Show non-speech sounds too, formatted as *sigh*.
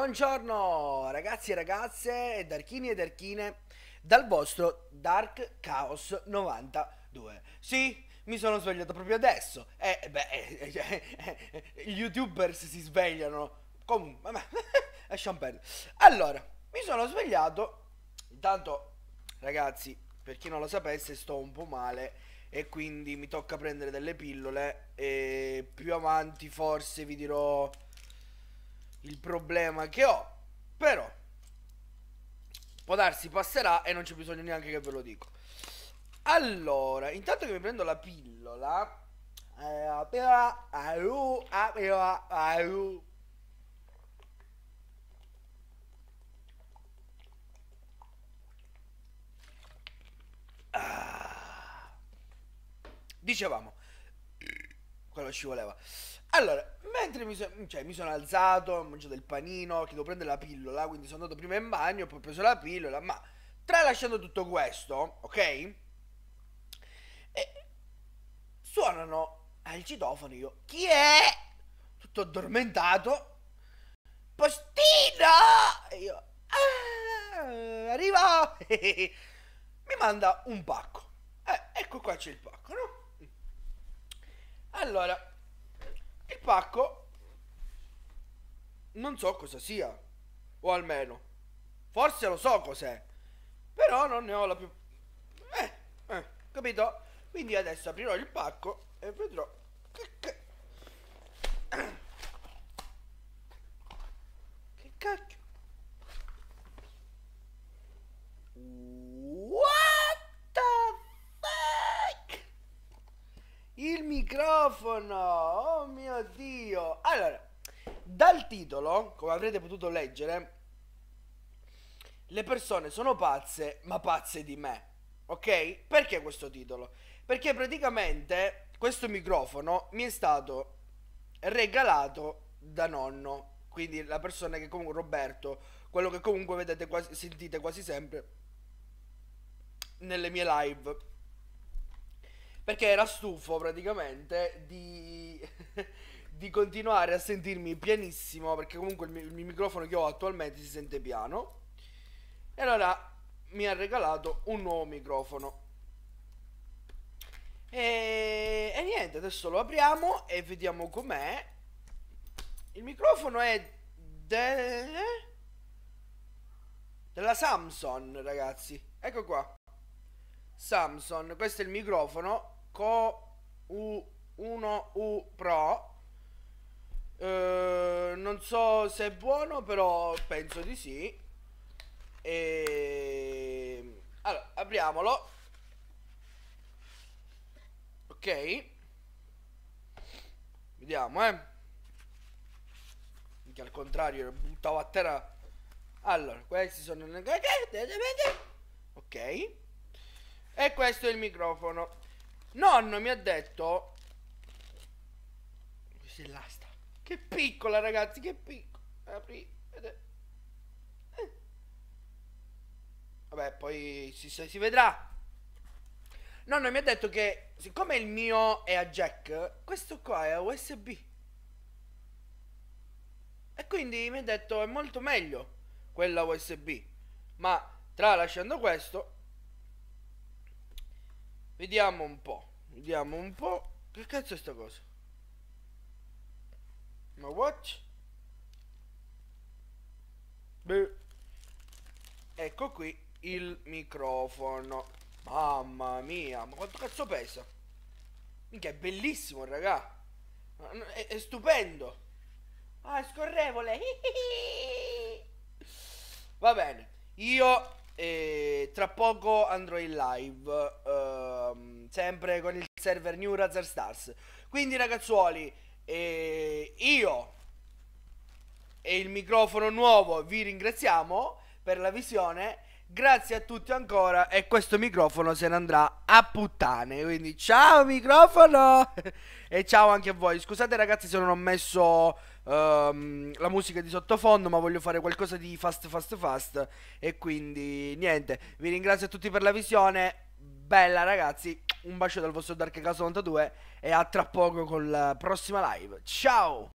Buongiorno ragazzi e ragazze, darchini e darchine, dal vostro Dark Chaos 92. Sì, mi sono svegliato proprio adesso. E eh, beh, eh, eh, cioè, eh, gli youtubers si svegliano. Comunque, vabbè, *laughs* lasciamo perdere. Allora, mi sono svegliato. Intanto, ragazzi, per chi non lo sapesse, sto un po' male e quindi mi tocca prendere delle pillole e più avanti forse vi dirò il problema che ho. Però può darsi passerà e non c'è bisogno neanche che ve lo dico. Allora, intanto che mi prendo la pillola eh, ah. Dicevamo, quello ci voleva. Allora, mentre mi, so- cioè, mi sono alzato, ho mangiato il panino, che devo prendere la pillola, quindi sono andato prima in bagno, poi ho preso la pillola, ma tralasciando tutto questo, ok? E suonano al citofono io, chi è? Tutto addormentato. Postino! E io, ah, arrivo! *laughs* mi manda un pacco. Eh, ecco qua c'è il pacco, no? Allora, il pacco non so cosa sia, o almeno forse lo so cos'è, però non ne ho la più eh, eh, capito? Quindi adesso aprirò il pacco e vedrò che, che microfono! Oh mio Dio! Allora, dal titolo, come avrete potuto leggere, le persone sono pazze, ma pazze di me. Ok? Perché questo titolo? Perché praticamente questo microfono mi è stato regalato da nonno, quindi la persona che comunque Roberto, quello che comunque vedete quasi, sentite quasi sempre nelle mie live perché era stufo praticamente di, *laughs* di continuare a sentirmi pianissimo, perché comunque il, mio, il microfono che ho attualmente si sente piano. E allora mi ha regalato un nuovo microfono. E, e niente, adesso lo apriamo e vediamo com'è. Il microfono è de... Eh? della Samsung, ragazzi. Ecco qua. Samson. Questo è il microfono Co U1U Pro. Eh, non so se è buono, però penso di sì. E... Allora, apriamolo. Ok. Vediamo, eh. Anche al contrario, buttavo a terra. Allora, questi sono... Ok. E questo è il microfono. Nonno mi ha detto... Così l'asta. Che piccola ragazzi, che piccola. Apri. Vedete. Eh. Vabbè, poi si, si vedrà. Nonno mi ha detto che siccome il mio è a jack, questo qua è a USB. E quindi mi ha detto è molto meglio quella USB. Ma tralasciando questo, Vediamo un po'. Vediamo un po'. Che cazzo è sta cosa? Ma what? Beh. Ecco qui il microfono. Mamma mia, ma quanto cazzo pesa? Minchia, è bellissimo, raga. È, è stupendo. Ah, è scorrevole. *laughs* Va bene. Io eh, tra poco andrò in live. Eh, um, sempre con il server New Razer Stars. Quindi ragazzuoli, eh, io e il microfono nuovo vi ringraziamo per la visione. Grazie a tutti ancora e questo microfono se ne andrà a puttane. Quindi ciao microfono *laughs* e ciao anche a voi. Scusate ragazzi se non ho messo um, la musica di sottofondo, ma voglio fare qualcosa di fast fast fast e quindi niente. Vi ringrazio a tutti per la visione bella ragazzi, un bacio dal vostro Dark Caso 92 e a tra poco con la prossima live. Ciao!